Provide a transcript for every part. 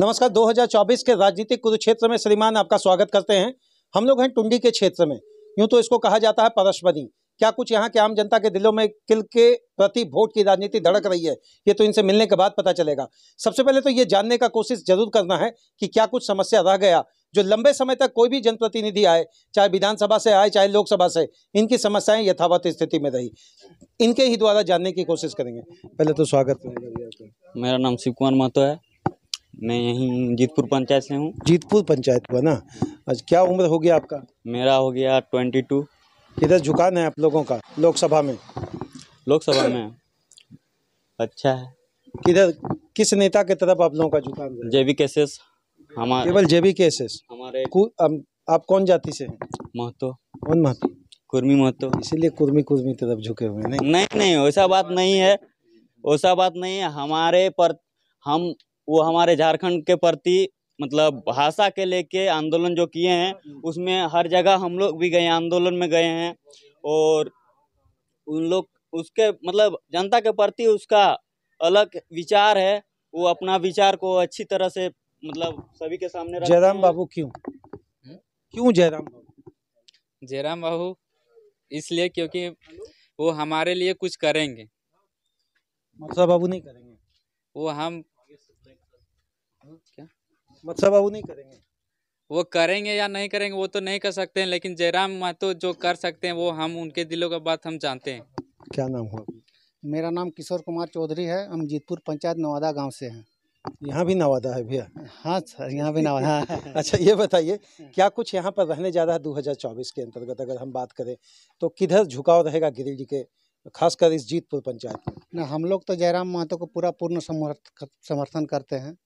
नमस्कार 2024 के राजनीतिक कुरुक्षेत्र में श्रीमान आपका स्वागत करते हैं हम लोग हैं टुंडी के क्षेत्र में यूं तो इसको कहा जाता है परस्परी क्या कुछ यहाँ के आम जनता के दिलों में किल के प्रति वोट की राजनीति धड़क रही है ये तो इनसे मिलने के बाद पता चलेगा सबसे पहले तो ये जानने का कोशिश जरूर करना है कि क्या कुछ समस्या रह गया जो लंबे समय तक कोई भी जनप्रतिनिधि आए चाहे विधानसभा से आए चाहे लोकसभा से इनकी समस्याएं यथावत स्थिति में रही इनके ही द्वारा जानने की कोशिश करेंगे पहले तो स्वागत मेरा नाम शिव कुमार महतो है मैं यहीं जीतपुर पंचायत से हूँ जीतपुर पंचायत हुआ ना आज क्या उम्र हो गया आपका मेरा हो गया ट्वेंटी टू किधर झुकान है आप लोगों का लोकसभा में लोकसभा में अच्छा है किधर किस नेता के तरफ आप लोगों का झुकान है जेबी केसेस हमारे केवल जेबी केसेस हमारे आप कौन जाति से हैं महतो कौन महतो कुर्मी महतो इसीलिए कुर्मी कुर्मी तरफ झुके हुए नहीं नहीं नहीं बात नहीं है वैसा बात नहीं है हमारे पर हम वो हमारे झारखंड के प्रति मतलब भाषा के लेके आंदोलन जो किए हैं उसमें हर जगह हम लोग भी गए आंदोलन में गए हैं और उन लोग उसके मतलब जनता के प्रति उसका अलग विचार है वो अपना विचार को अच्छी तरह से मतलब सभी के सामने जयराम बाबू क्यों क्यों जयराम बाबू जयराम बाबू इसलिए क्योंकि वो हमारे लिए कुछ करेंगे बाबू नहीं करेंगे वो हम मत्सा मतलब बाबू नहीं करेंगे वो करेंगे या नहीं करेंगे वो तो नहीं कर सकते हैं लेकिन जयराम महतो जो कर सकते हैं वो हम उनके दिलों का बात हम जानते हैं क्या नाम हुआ मेरा नाम किशोर कुमार चौधरी है हम जीतपुर पंचायत नवादा गांव से हैं यहाँ भी नवादा है भैया हाँ सर यहाँ भी नवादा है अच्छा ये बताइए क्या कुछ यहाँ पर रहने जा रहा है दो के अंतर्गत अगर हम बात करें तो किधर झुकाव रहेगा जी के खासकर इस जीतपुर पंचायत में ना हम लोग तो जयराम महतो को पूरा पूर्ण समर्थ समर्थन करते हैं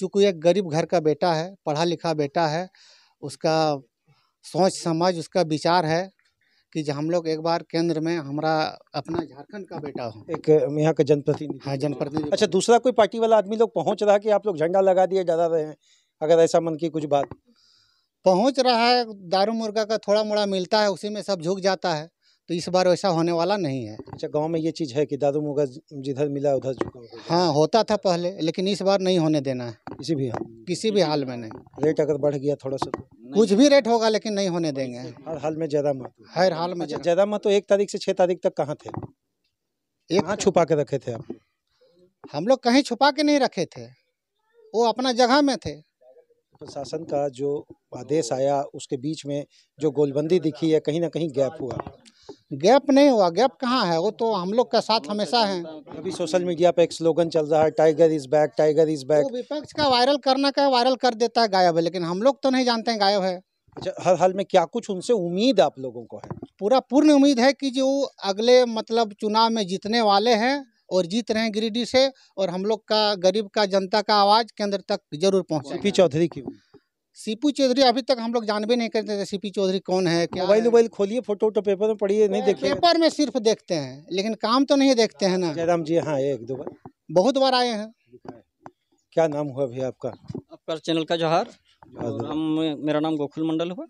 चूँकि एक गरीब घर का बेटा है पढ़ा लिखा बेटा है उसका सोच समझ उसका विचार है कि जो हम लोग एक बार केंद्र में हमारा अपना झारखंड का बेटा हो एक यहाँ का जनप्रतिनिधि हाँ जनप्रतिनिधि अच्छा दूसरा कोई पार्टी वाला आदमी लोग पहुँच रहा कि आप लोग झंडा लगा दिए ज़्यादा रहे हैं अगर ऐसा मन की कुछ बात पहुँच रहा है दारू मुर्गा का थोड़ा मोड़ा मिलता है उसी में सब झुक जाता है तो इस बार वैसा होने वाला नहीं है अच्छा गांव में ये चीज़ है कि दादू मुगा जिधर मिला उधर चुका हाँ होता था पहले लेकिन इस बार नहीं होने देना है किसी भी हाल किसी भी हाल में नहीं रेट अगर बढ़ गया थोड़ा सा तो। कुछ भी रेट होगा लेकिन नहीं होने देंगे हर हाल में ज़्यादा मत हर हाल में अच्छा, ज़्यादा मत तो एक तारीख से छः तारीख तक कहाँ थे एक कहाँ छुपा के रखे थे आप हम लोग कहीं छुपा के नहीं रखे थे वो अपना जगह में थे प्रशासन तो का जो आदेश आया उसके बीच में जो गोलबंदी दिखी है कहीं ना कहीं गैप हुआ गैप नहीं हुआ गैप कहाँ है वो तो हम लोग का साथ हमेशा है अभी सोशल मीडिया पे एक स्लोगन चल रहा है tiger is back tiger is back तो विपक्ष का वायरल करना का वायरल कर देता है गायब है लेकिन हम लोग तो नहीं जानते हैं गायब है अच्छा हर हाल में क्या कुछ उनसे उम्मीद आप लोगों को है पूरा पूर्ण उम्मीद है कि जो अगले मतलब चुनाव में जीतने वाले हैं और जीत रहे हैं गिरिडीह से और हम लोग का गरीब का जनता का आवाज़ केंद्र तक जरूर पहुँचे पी चौधरी की सीपू चौधरी अभी तक हम लोग जानबे नहीं करते थे सीपी चौधरी कौन है क्या मोबाइल मोबाइल खोलिए फोटो वोटो पेपर में पढ़िए नहीं देखिए पेपर में सिर्फ देखते हैं लेकिन काम तो नहीं देखते हैं ना जयराम जी हाँ एक दो बार बहुत बार आए हैं क्या नाम हुआ भैया आपका आपका चैनल का जोहार हम मेरा नाम गोकुल मंडल हुआ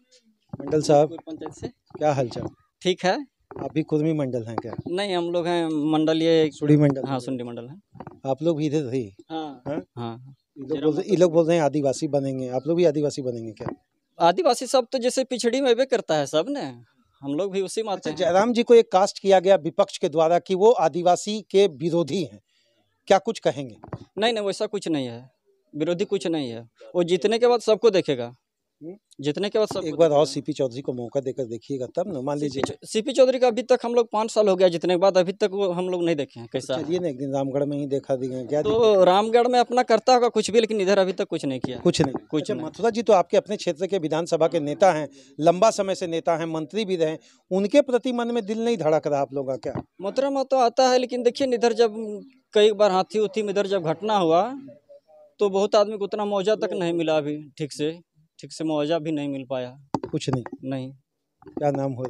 मंडल साहब पंचायत से क्या हालचाल ठीक है आप भी कुर्मी मंडल हैं क्या नहीं हम लोग हैं मंडल ये सुड़ी मंडल हाँ सुंडी मंडल है आप लोग भी इधर थे हाँ हाँ, हाँ। ये लोग बोल रहे हैं आदिवासी बनेंगे आप लोग भी आदिवासी बनेंगे क्या आदिवासी सब तो जैसे पिछड़ी में भी करता है सब ने हम लोग भी उसी मात्र अच्छा, हैं जयराम जी को एक कास्ट किया गया विपक्ष के द्वारा कि वो आदिवासी के विरोधी हैं क्या कुछ कहेंगे नहीं नहीं वैसा कुछ नहीं है विरोधी कुछ नहीं है वो जीतने के बाद सबको देखेगा हम्म। जितने के बाद सब एक बार और सीपी चौधरी को मौका देकर देखिएगा तब ना मान लीजिए सीपी चौधरी का अभी तक हम लोग पाँच साल हो गया जितने के बाद अभी तक वो हम लोग नहीं देखे हैं कैसा तो चलिए ना एक दिन रामगढ़ में ही देखा दिखे क्या तो रामगढ़ में अपना करता होगा कुछ भी लेकिन इधर अभी तक कुछ नहीं किया कुछ नहीं कुछ अच्छा, मथुरा जी तो आपके अपने क्षेत्र के विधानसभा के नेता हैं लंबा समय से नेता हैं मंत्री भी रहे उनके प्रति मन में दिल नहीं धड़क रहा आप लोगों का क्या मथुरा में तो आता है लेकिन देखिए इधर जब कई बार हाथी उथी में इधर जब घटना हुआ तो बहुत आदमी को उतना मौजा तक तो नहीं मिला अभी ठीक से ठीक से मुआवजा भी नहीं मिल पाया कुछ नहीं नहीं क्या नाम हो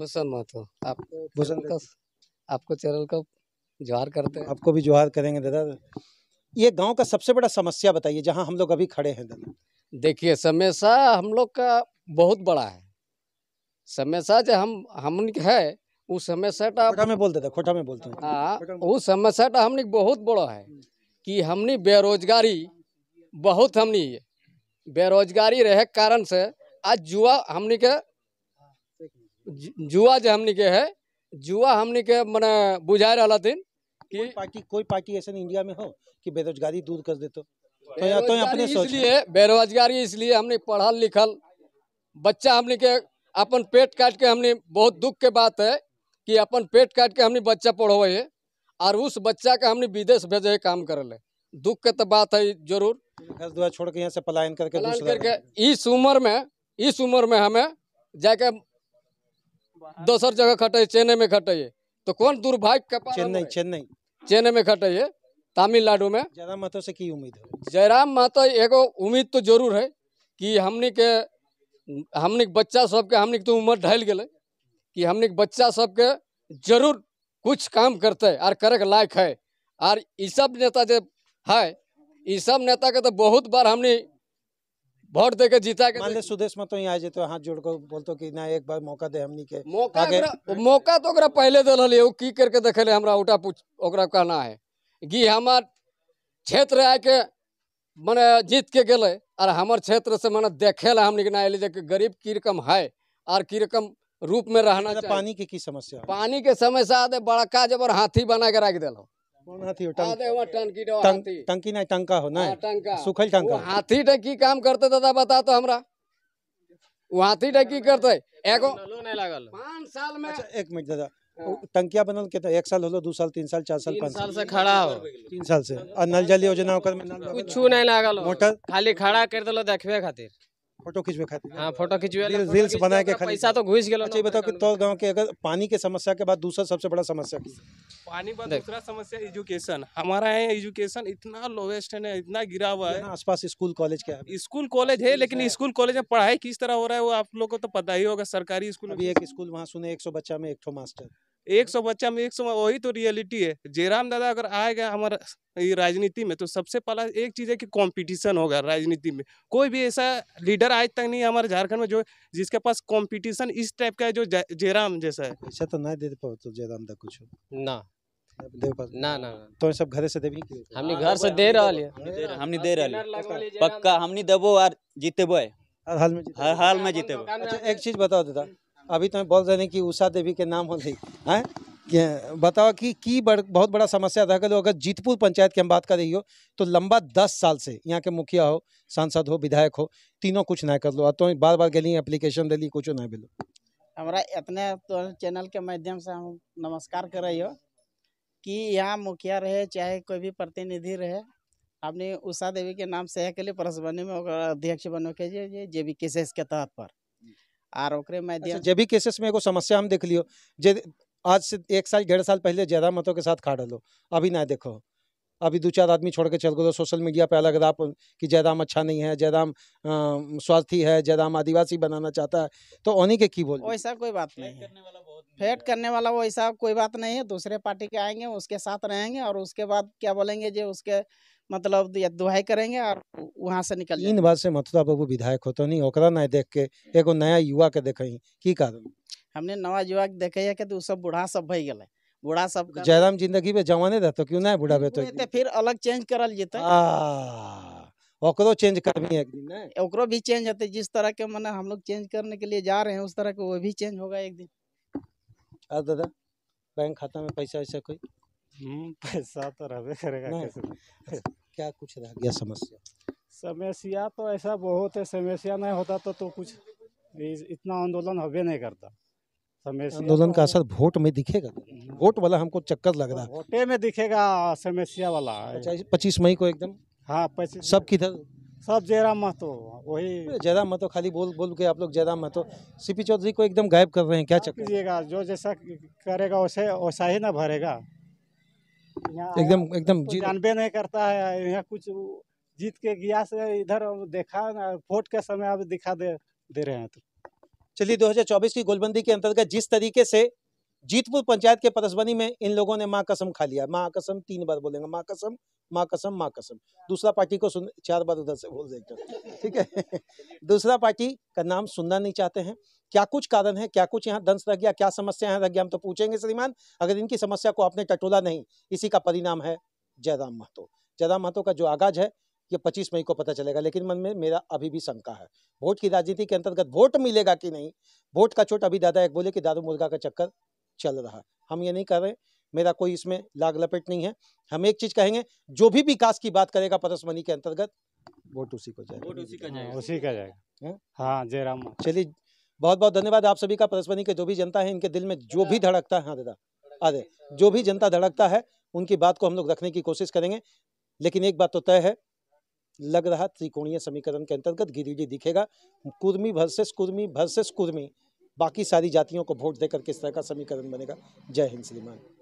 भूषण महतो आपको भूषण का आपको चैनल का जोहार करते हैं आपको भी जोहार करेंगे दादा ये गांव का सबसे बड़ा समस्या बताइए जहां हम लोग अभी खड़े हैं दादा देखिए समस्या हम लोग का बहुत बड़ा है समस्या जो हम हम है वो समस्या खोटा में बोलते देता खोटा में बोलते हैं हाँ समस्या हमने बहुत बड़ा है कि हमने बेरोजगारी बहुत हमने बेरोजगारी रहे कारण से आज जुआ हमने के जुआ जो हमने के है जुआ हमने के मने बुझा रहा थी कि कोई पार्टी कोई पार्टी ऐसे इंडिया में हो कि बेरोजगारी दूर कर दे तो तो अपने इसलिए बेरोजगारी इसलिए हमने पढ़ल लिखल बच्चा हमने के अपन पेट काट के हमने बहुत दुख के बात है कि अपन पेट काट के हमने बच्चा पढ़ो है और उस बच्चा के हमने विदेश भेजे काम करल है दुख के तो बात है जरूर घर द्वार छोड़ के यहाँ से पलायन करके पलायन करके इस उम्र में इस उम्र में हमें जाके दोसर जगह खटे चेन्नई में खटे तो कौन दुर्भाग्य के चेन्नई चेन्नई चेन्नई में खटे तमिलनाडु में जयराम माता से की उम्मीद है जयराम माता एगो उम्मीद तो जरूर है कि हमने के हमने बच्चा सबके हमने तो उम्र ढल गए कि हमने बच्चा सबके जरूर कुछ काम करते और करे के लायक है और इस सब नेता जो है ये सब नेता के तो बहुत बार हमने वोट दे के जीता के मान ले सुदेश मतो तो यहाँ जे तो हाथ जोड़ के बोलतो कि ना एक बार मौका दे हमनी के मौका मौका तो ओकरा पहले दे रही की करके देखे हमरा ओटा पूछ ओकरा कहना है कि हमार क्षेत्र आ के मैंने जीत के गए और हमार क्षेत्र से मैंने देखे ला के ना एलिए गरीब की रकम है और की रकम रूप में रहना अच्छा, पानी की की समस्या पानी के समस्या बड़का जबर हाथी बना के रख दिलो हाथी टंकी टंकी नहीं टंका हो ना हाँ, टंका सुखल टंका हाथी टंकी काम करते दादा बता तो हमरा वो हाथी टंकी करते एगो नहीं लागल पाँच साल में अच्छा एक मिनट दादा हाँ। टंकिया बनल कितना एक साल होलो दो साल तीन साल चार साल पाँच साल से खड़ा हो तीन साल से और नल जल योजना कुछ नहीं लागल मोटर खाली खड़ा कर दिलो देखबे खातिर फोटो खिंचवे खातिर हाँ फोटो खिंचवे रील्स बना के पैसा तो घुस गया अच्छा बताओ कि तो गांव के अगर पानी के समस्या के बाद दूसरा सबसे बड़ा समस्या की पानी बाद दूसरा समस्या एजुकेशन हमारा यहाँ एजुकेशन इतना लोवेस्ट है इतना गिरा हुआ है आसपास स्कूल कॉलेज क्या है स्कूल कॉलेज है लेकिन स्कूल कॉलेज में पढ़ाई किस तरह हो रहा है वो आप लोग को तो पता ही होगा सरकारी स्कूल अभी एक स्कूल वहाँ सुने एक बच्चा में एक मास्टर एक सौ बच्चा में एक सौ वही तो रियलिटी है जयराम दादा अगर आएगा हमारे राजनीति में तो सबसे पहला एक चीज़ है कि कंपटीशन होगा राजनीति में कोई भी ऐसा लीडर आज तक नहीं है हमारे झारखंड में जो जिसके पास कंपटीशन इस टाइप का है जो जयराम जैसा है अच्छा तो नहीं दे पाओ तो जयराम दा कुछ ना ना ना तो सब घर से देवी हमने घर से दे रहा हमने दे रहा पक्का हमने देबो और जीतेबो हर हाल में हर हाल में जीतेबो अच्छा एक चीज बताओ दादा अभी तो बोल रहे कि उषा देवी के नाम गई है बताओ कि की बड़, बहुत बड़ा समस्या था अगर अगर जीतपुर पंचायत की हम बात कर रही हो तो लंबा दस साल से यहाँ के मुखिया हो सांसद हो विधायक हो तीनों कुछ ना कर लो तो बार बार गली एप्लीकेशन दिली कुछ ना बिलो हमारा इतने तो चैनल के माध्यम से हम नमस्कार कर रही हो कि यहाँ मुखिया रहे चाहे कोई भी प्रतिनिधि रहे आपने उषा देवी के नाम से है के लिए परसबनी में अध्यक्ष बनो के जे जे जे, के तहत पर आर ओकरे माध्यम अच्छा, जब भी केसेस में एगो समस्या हम देख लियो जे आज से एक साल डेढ़ साल पहले ज्यादा मतों के साथ खा डलो अभी ना देखो अभी दो चार आदमी छोड़ के चल गए सोशल मीडिया पे अलग आप कि जयदाम अच्छा नहीं है जयदाम स्वार्थी है जयदाम आदिवासी बनाना चाहता है तो उन्हीं के की बोल ऐसा कोई बात नहीं है फेट करने वाला वो ऐसा कोई बात नहीं है दूसरे पार्टी के आएंगे उसके साथ रहेंगे और उसके बाद क्या बोलेंगे जो उसके मतलब दुहाई करेंगे और वहाँ से निकल इन बात से मथुरा बाबू विधायक होते नहीं ओकरा नहीं देख के एक नया युवा के देख की कारण हमने नवा युवा के देखे है कि तो सब बूढ़ा सब भई गए बूढ़ा सब तो जयराम जिंदगी में जवाने रहते तो क्यों ना बूढ़ा तो, तो फिर अलग चेंज करल जेते ओकरो चेंज भी एक दिन ना ओकरो भी चेंज होते जिस तरह के मैंने हम लोग चेंज करने के लिए जा रहे हैं उस तरह के वो भी चेंज होगा एक दिन दादा बैंक खाता में पैसा ऐसा कोई हम्म। पैसा तो रहे करेगा क्या कुछ रह गया समस्या समस्या तो ऐसा बहुत है समस्या नहीं होता तो तो कुछ इतना आंदोलन हवे नहीं करता समस्या आंदोलन तो का असर वोट में दिखेगा हम्म। वोट वाला हमको चक्कर लग रहा है वोटे में दिखेगा समस्या वाला पच्चीस मई को एकदम हाँ पच्चीस सब किधर सब जयराम महतो वही जयराम महतो खाली बोल बोल के आप लोग जयराम महतो सीपी चौधरी को एकदम गायब कर रहे हैं क्या चक्कर जो जैसा करेगा वैसे वैसा ही ना भरेगा एकदम एकदम तो जानबे नहीं करता है यहाँ कुछ जीत के गया से इधर देखा ना वोट के समय अब दिखा दे दे रहे हैं तो चलिए 2024 की गोलबंदी के अंतर्गत जिस तरीके से जीतपुर पंचायत के परसबनी में इन लोगों ने माँ कसम खा लिया माँ कसम तीन बार बोलेंगे माँ कसम माँ कसम माँ कसम दूसरा पार्टी को सुन चार बार उधर से बोल देंगे तो, ठीक है दूसरा पार्टी का नाम सुनना नहीं चाहते हैं क्या कुछ कारण है क्या कुछ यहाँ दंश रह गया क्या समस्या यहाँ रह गया हम तो पूछेंगे श्रीमान अगर इनकी समस्या को आपने टटोला नहीं इसी का परिणाम है जयराम महतो जयराम महतो का जो आगाज है ये 25 मई को पता चलेगा लेकिन मन में मेरा अभी भी शंका है वोट की राजनीति के अंतर्गत वोट मिलेगा कि नहीं वोट का चोट अभी दादा एक बोले कि दारू मुर्गा का चक्कर चल रहा हम ये नहीं कर रहे मेरा कोई इसमें लाग लपेट नहीं है हम एक चीज़ कहेंगे जो भी विकास की बात करेगा परस मनी के अंतर्गत वोट उसी को जाएगा उसी का जाएगा उसी का जाएगा हाँ, हाँ? हाँ जय राम चलिए बहुत बहुत धन्यवाद आप सभी का परसमनी के जो भी जनता है इनके दिल में जो भी धड़कता है हाँ दादा अरे जो भी जनता धड़कता है उनकी बात को हम लोग रखने की कोशिश करेंगे लेकिन एक बात तो तय है लग रहा त्रिकोणीय समीकरण के अंतर्गत गिरिडीह दिखेगा कुर्मी वर्सेस कुर्मी वर्सेस कुर्मी बाकी सारी जातियों को वोट देकर किस तरह का समीकरण बनेगा जय हिंद श्रीमान